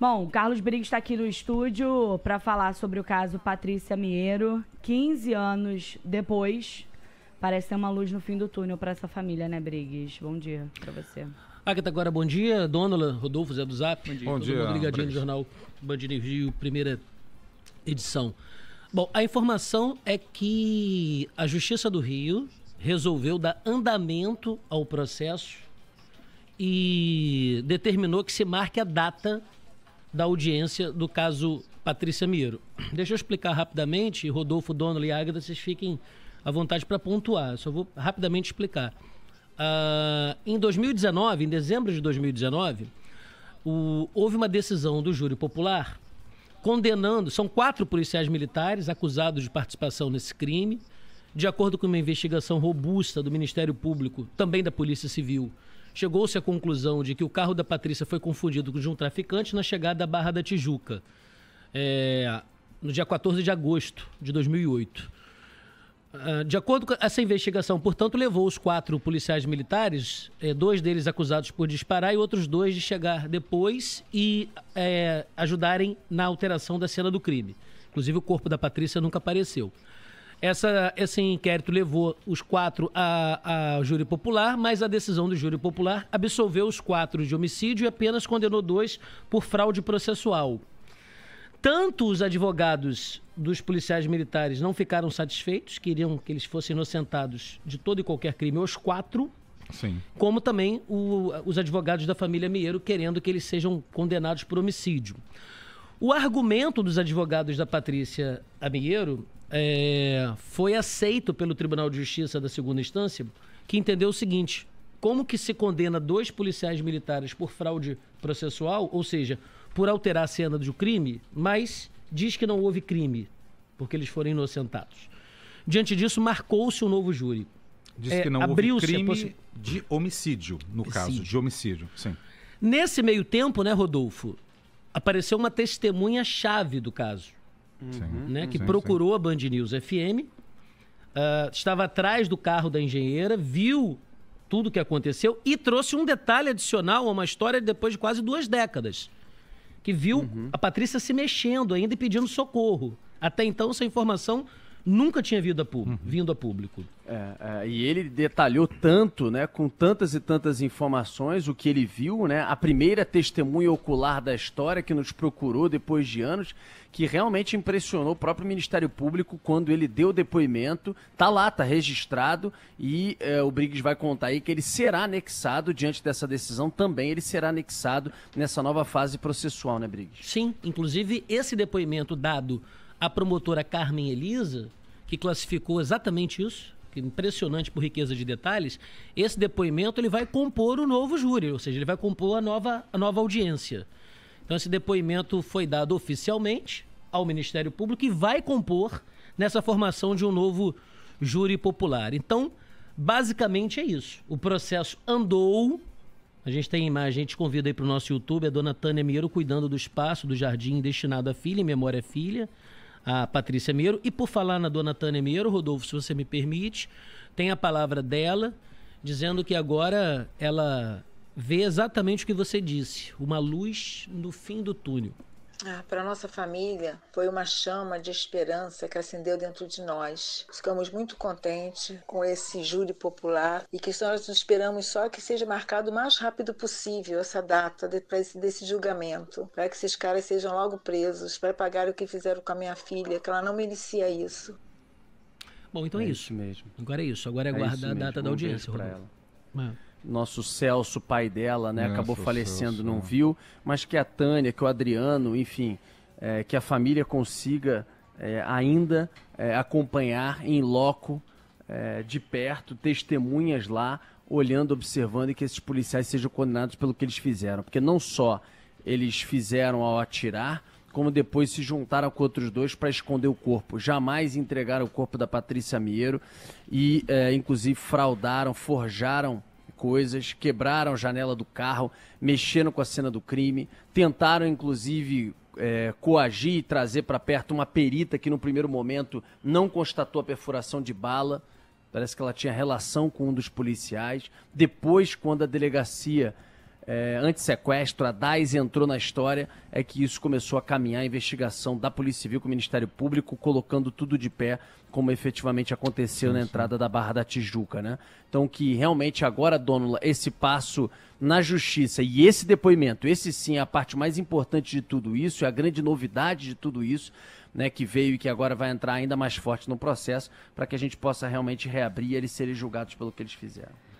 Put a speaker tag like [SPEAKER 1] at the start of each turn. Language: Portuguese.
[SPEAKER 1] Bom, Carlos Briggs está aqui no estúdio para falar sobre o caso Patrícia Mieiro. 15 anos depois, parece ter uma luz no fim do túnel para essa família, né, Briggs? Bom dia para você. Agatha agora bom dia. Dônola, Rodolfo, Zé do Zap. Bom dia. Bom dia Jornal, no Jornal Band Review, primeira edição. Bom, a informação é que a Justiça do Rio resolveu dar andamento ao processo e determinou que se marque a data da audiência do caso Patrícia Miro. Deixa eu explicar rapidamente, Rodolfo, Dono e Águeda, vocês fiquem à vontade para pontuar, só vou rapidamente explicar. Uh, em 2019, em dezembro de 2019, o, houve uma decisão do júri popular condenando, são quatro policiais militares acusados de participação nesse crime, de acordo com uma investigação robusta do Ministério Público, também da Polícia Civil chegou-se à conclusão de que o carro da Patrícia foi confundido com de um traficante na chegada à Barra da Tijuca, é, no dia 14 de agosto de 2008. Ah, de acordo com essa investigação, portanto, levou os quatro policiais militares, é, dois deles acusados por disparar e outros dois de chegar depois e é, ajudarem na alteração da cena do crime. Inclusive, o corpo da Patrícia nunca apareceu. Essa, esse inquérito levou os quatro ao júri popular, mas a decisão do júri popular absolveu os quatro de homicídio e apenas condenou dois por fraude processual. Tanto os advogados dos policiais militares não ficaram satisfeitos, queriam que eles fossem inocentados de todo e qualquer crime, os quatro, Sim. como também o, os advogados da família Mieiro querendo que eles sejam condenados por homicídio. O argumento dos advogados da Patrícia Amieiro é, foi aceito pelo Tribunal de Justiça da segunda instância, que entendeu o seguinte: como que se condena dois policiais militares por fraude processual, ou seja, por alterar a cena do crime, mas diz que não houve crime, porque eles foram inocentados. Diante disso, marcou-se um novo júri. Diz é, que não houve crime possi... de homicídio, no homicídio. caso, de homicídio, sim. Nesse meio tempo, né, Rodolfo, apareceu uma testemunha-chave do caso Uhum. né, que sim, procurou sim. a Band News FM, uh, ah, estava atrás do carro da engenheira, viu tudo o que aconteceu e trouxe um detalhe adicional a uma história depois de quase duas décadas, que viu uhum. a Patrícia se mexendo ainda e pedindo socorro. Até então, essa informação nunca tinha vindo a, público, uhum. vindo a público. É, é, e ele detalhou
[SPEAKER 2] tanto, né, com tantas e tantas informações, o que ele viu, né, a primeira testemunha ocular da história que nos procurou depois de anos, que realmente impressionou o próprio Ministério Público quando ele deu o depoimento. Tá lá, tá registrado e é, o Briggs vai contar aí que ele será anexado diante dessa decisão também. Ele será anexado nessa nova fase processual, né,
[SPEAKER 1] Briggs? Sim, inclusive esse depoimento dado a promotora Carmen Elisa, que classificou exatamente isso, impressionante por riqueza de detalhes, esse depoimento ele vai compor o novo júri, ou seja, ele vai compor a nova, a nova audiência. Então esse depoimento foi dado oficialmente ao Ministério Público e vai compor nessa formação de um novo júri popular. Então, basicamente é isso. O processo andou. A gente tem imagem, a gente convida aí para o nosso YouTube a dona Tânia Mieiro cuidando do espaço do jardim destinado à filha, em memória à filha a Patrícia Meiro. E por falar na dona Tânia Meiro, Rodolfo, se você me permite, tem a palavra dela, dizendo que agora ela vê exatamente o que você disse: uma luz no fim do túnel. Ah, para nossa família, foi uma chama de esperança que acendeu dentro de nós. Ficamos muito contentes com esse júri popular e que nós esperamos só que seja marcado o mais rápido possível essa data de, esse, desse julgamento, para que esses caras sejam logo presos, para pagar o que fizeram com a minha filha, que ela não merecia isso. Bom, então é, é isso. mesmo. Agora é isso. Agora é, é a data Vamos da audiência, Rodolfo. Ela. É
[SPEAKER 2] nosso Celso, pai dela, né? Nossa, acabou falecendo, Celso, não é. viu, mas que a Tânia, que o Adriano, enfim, é, que a família consiga é, ainda é, acompanhar em loco, é, de perto, testemunhas lá, olhando, observando e que esses policiais sejam condenados pelo que eles fizeram, porque não só eles fizeram ao atirar, como depois se juntaram com outros dois para esconder o corpo. Jamais entregaram o corpo da Patrícia Mieiro e, é, inclusive, fraudaram, forjaram coisas, quebraram a janela do carro, mexeram com a cena do crime, tentaram inclusive é, coagir e trazer para perto uma perita que no primeiro momento não constatou a perfuração de bala. Parece que ela tinha relação com um dos policiais. Depois, quando a delegacia é, antissequestro, a DAIS entrou na história, é que isso começou a caminhar a investigação da Polícia Civil com o Ministério Público, colocando tudo de pé, como efetivamente aconteceu na entrada da Barra da Tijuca, né? Então que realmente agora, Dônula, esse passo na justiça e esse depoimento, esse sim é a parte mais importante de tudo isso, é a grande novidade de tudo isso, né, que veio e que agora vai entrar ainda mais forte no processo, para que a gente possa realmente reabrir e eles serem julgados pelo que eles fizeram.